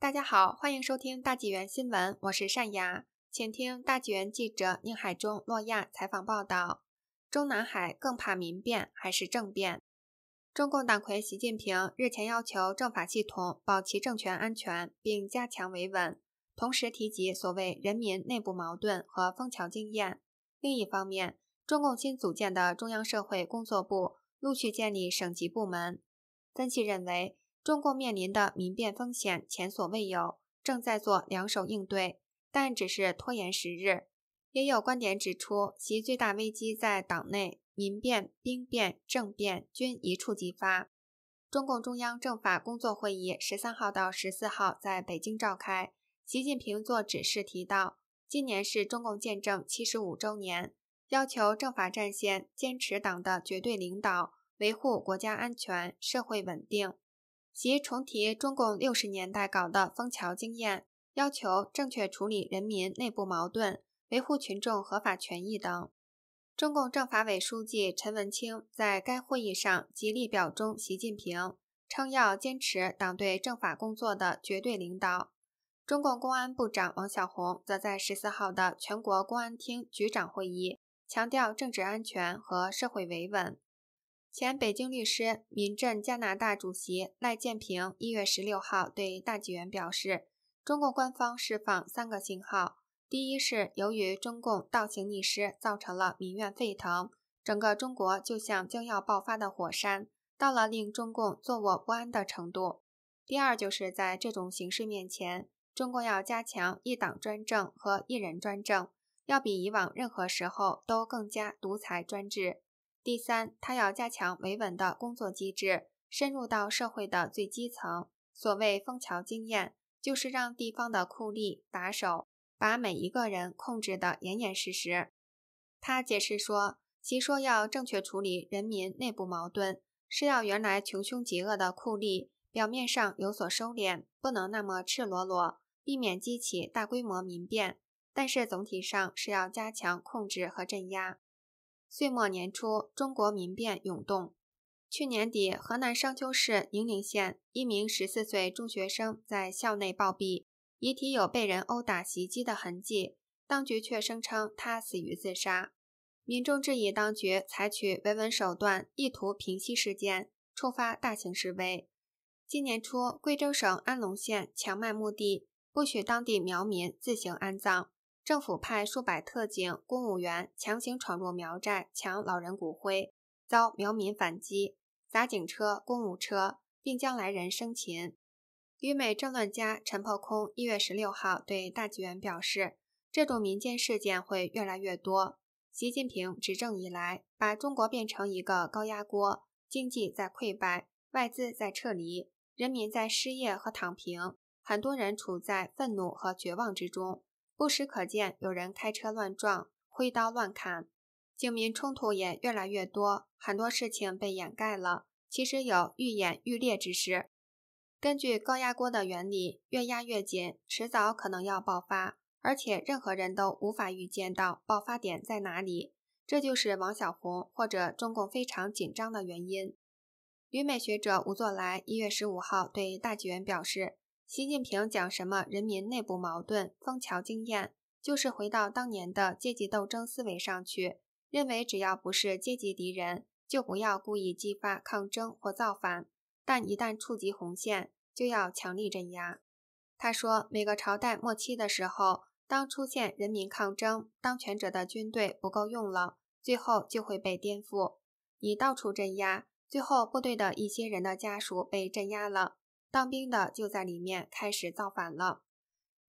大家好，欢迎收听大纪元新闻，我是善雅，请听大纪元记者宁海中、诺亚采访报道：中南海更怕民变还是政变？中共党魁习近平日前要求政法系统保其政权安全，并加强维稳，同时提及所谓人民内部矛盾和枫桥经验。另一方面，中共新组建的中央社会工作部陆续建立省级部门，分析认为。中共面临的民变风险前所未有，正在做两手应对，但只是拖延时日。也有观点指出，其最大危机在党内，民变、兵变、政变均一触即发。中共中央政法工作会议十三号到十四号在北京召开，习近平作指示，提到今年是中共建政七十五周年，要求政法战线坚持党的绝对领导，维护国家安全、社会稳定。其重提中共六十年代搞的枫桥经验，要求正确处理人民内部矛盾，维护群众合法权益等。中共政法委书记陈文清在该会议上极力表忠习近平，称要坚持党对政法工作的绝对领导。中共公安部长王小红则在十四号的全国公安厅局长会议强调政治安全和社会维稳。前北京律师、民政加拿大主席赖建平一月十六号对大纪元表示：“中共官方释放三个信号：第一是由于中共倒行逆施，造成了民怨沸腾，整个中国就像将要爆发的火山，到了令中共坐卧不安的程度；第二就是在这种形势面前，中共要加强一党专政和一人专政，要比以往任何时候都更加独裁专制。”第三，他要加强维稳的工作机制，深入到社会的最基层。所谓“枫桥经验”，就是让地方的酷吏打手把每一个人控制得严严实实。他解释说，其说要正确处理人民内部矛盾，是要原来穷凶极恶的酷吏表面上有所收敛，不能那么赤裸裸，避免激起大规模民变。但是总体上是要加强控制和镇压。岁末年初，中国民变涌动。去年底，河南商丘市宁陵县一名十四岁中学生在校内暴毙，遗体有被人殴打袭击的痕迹，当局却声称他死于自杀。民众质疑当局采取维稳手段，意图平息事件，触发大型示威。今年初，贵州省安龙县强卖墓地，不许当地苗民自行安葬。政府派数百特警、公务员强行闯入苗寨抢老人骨灰，遭苗民反击，砸警车、公务车，并将来人生擒。与美政论家陈破空一月十六号对大纪元表示，这种民间事件会越来越多。习近平执政以来，把中国变成一个高压锅，经济在溃败，外资在撤离，人民在失业和躺平，很多人处在愤怒和绝望之中。不时可见有人开车乱撞、挥刀乱砍，警民冲突也越来越多，很多事情被掩盖了。其实有愈演愈烈之势。根据高压锅的原理，越压越紧，迟早可能要爆发，而且任何人都无法预见到爆发点在哪里。这就是王小红或者中共非常紧张的原因。旅美学者吴作来一月十五号对《大纪元》表示。习近平讲什么？人民内部矛盾、枫桥经验，就是回到当年的阶级斗争思维上去，认为只要不是阶级敌人，就不要故意激发抗争或造反；但一旦触及红线，就要强力镇压。他说，每个朝代末期的时候，当出现人民抗争，当权者的军队不够用了，最后就会被颠覆。你到处镇压，最后部队的一些人的家属被镇压了。当兵的就在里面开始造反了。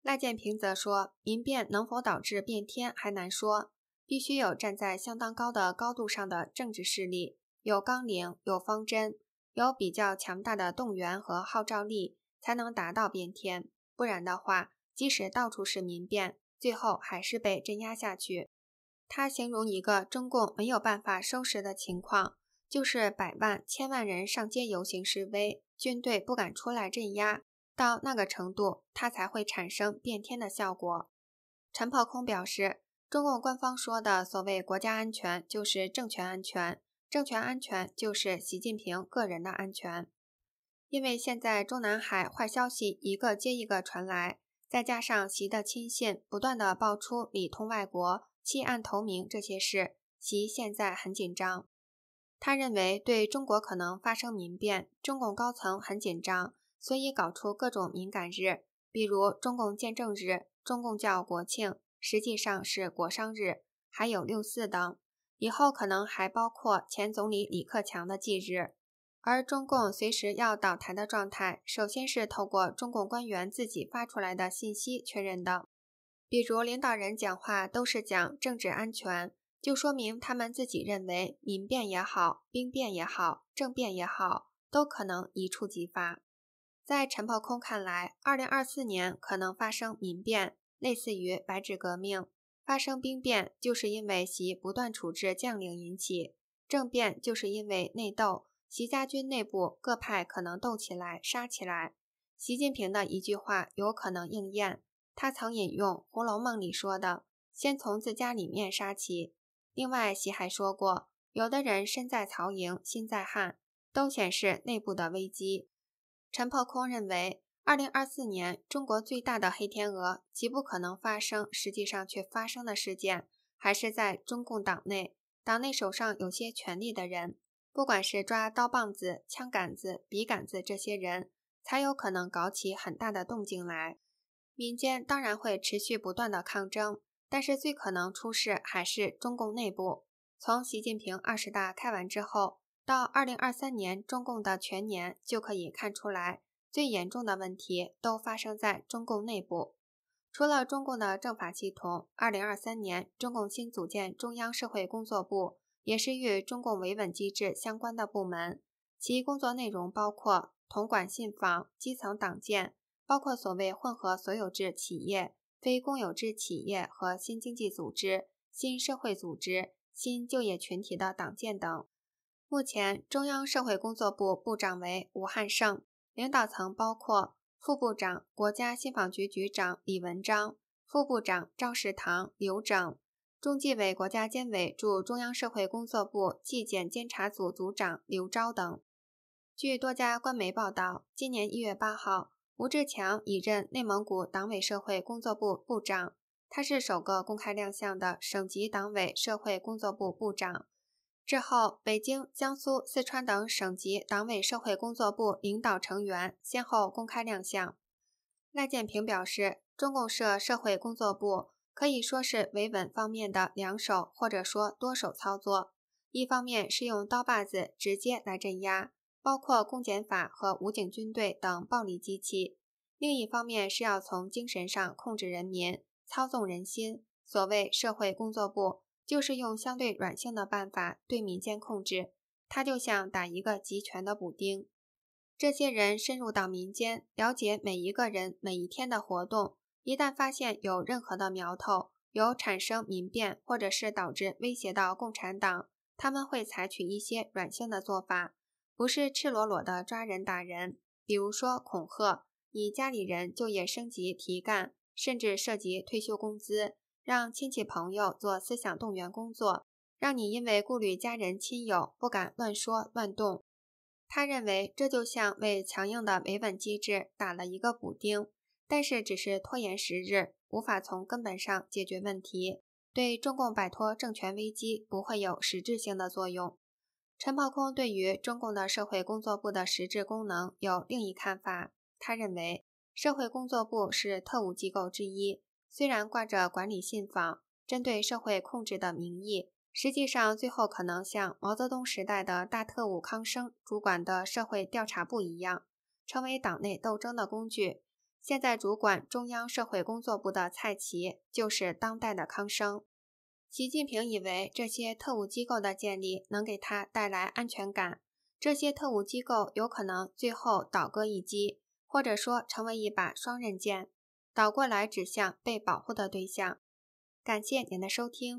赖建平则说：“民变能否导致变天还难说，必须有站在相当高的高度上的政治势力，有纲领、有方针、有比较强大的动员和号召力，才能达到变天。不然的话，即使到处是民变，最后还是被镇压下去。”他形容一个中共没有办法收拾的情况，就是百万、千万人上街游行示威。军队不敢出来镇压，到那个程度，它才会产生变天的效果。陈炮空表示，中共官方说的所谓国家安全，就是政权安全，政权安全就是习近平个人的安全。因为现在中南海坏消息一个接一个传来，再加上习的亲信不断的爆出里通外国、弃暗投明这些事，习现在很紧张。他认为，对中国可能发生民变，中共高层很紧张，所以搞出各种敏感日，比如中共建政日、中共叫国庆，实际上是国殇日，还有六四等，以后可能还包括前总理李克强的忌日。而中共随时要倒台的状态，首先是透过中共官员自己发出来的信息确认的，比如领导人讲话都是讲政治安全。就说明他们自己认为民变也好，兵变也好，政变也好，都可能一触即发。在陈保空看来，二零二四年可能发生民变，类似于白纸革命；发生兵变，就是因为习不断处置将领引起；政变，就是因为内斗，习家军内部各派可能斗起来、杀起来。习近平的一句话有可能应验，他曾引用《红楼梦》里说的：“先从自家里面杀起。”另外，习还说过，有的人身在曹营心在汉，都显示内部的危机。陈破空认为，2024年中国最大的黑天鹅极不可能发生，实际上却发生的事件，还是在中共党内，党内手上有些权力的人，不管是抓刀棒子、枪杆子、笔杆子这些人才有可能搞起很大的动静来。民间当然会持续不断的抗争。但是最可能出事还是中共内部。从习近平二十大开完之后到二零二三年中共的全年就可以看出来，最严重的问题都发生在中共内部。除了中共的政法系统，二零二三年中共新组建中央社会工作部，也是与中共维稳机制相关的部门，其工作内容包括统管信访、基层党建，包括所谓混合所有制企业。非公有制企业和新经济组织、新社会组织、新就业群体的党建等。目前，中央社会工作部部长为吴汉胜，领导层包括副部长、国家信访局局长李文章、副部长赵世堂、刘整，中纪委、国家监委驻中央社会工作部纪检监察组组长刘钊等。据多家官媒报道，今年一月八号。吴志强已任内蒙古党委社会工作部部长，他是首个公开亮相的省级党委社会工作部部长。之后，北京、江苏、四川等省级党委社会工作部领导成员先后公开亮相。赖建平表示，中共社社会工作部可以说是维稳方面的两手，或者说多手操作。一方面是用刀把子直接来镇压。包括公检法和武警军队等暴力机器。另一方面是要从精神上控制人民、操纵人心。所谓社会工作部，就是用相对软性的办法对民间控制。它就像打一个集权的补丁。这些人深入到民间，了解每一个人、每一天的活动。一旦发现有任何的苗头，有产生民变或者是导致威胁到共产党，他们会采取一些软性的做法。不是赤裸裸的抓人打人，比如说恐吓你家里人就业升级提干，甚至涉及退休工资，让亲戚朋友做思想动员工作，让你因为顾虑家人亲友不敢乱说乱动。他认为这就像为强硬的维稳机制打了一个补丁，但是只是拖延时日，无法从根本上解决问题，对中共摆脱政权危机不会有实质性的作用。陈茂坤对于中共的社会工作部的实质功能有另一看法。他认为，社会工作部是特务机构之一，虽然挂着管理信访、针对社会控制的名义，实际上最后可能像毛泽东时代的大特务康生主管的社会调查部一样，成为党内斗争的工具。现在主管中央社会工作部的蔡奇，就是当代的康生。习近平以为这些特务机构的建立能给他带来安全感，这些特务机构有可能最后倒戈一击，或者说成为一把双刃剑，倒过来指向被保护的对象。感谢您的收听。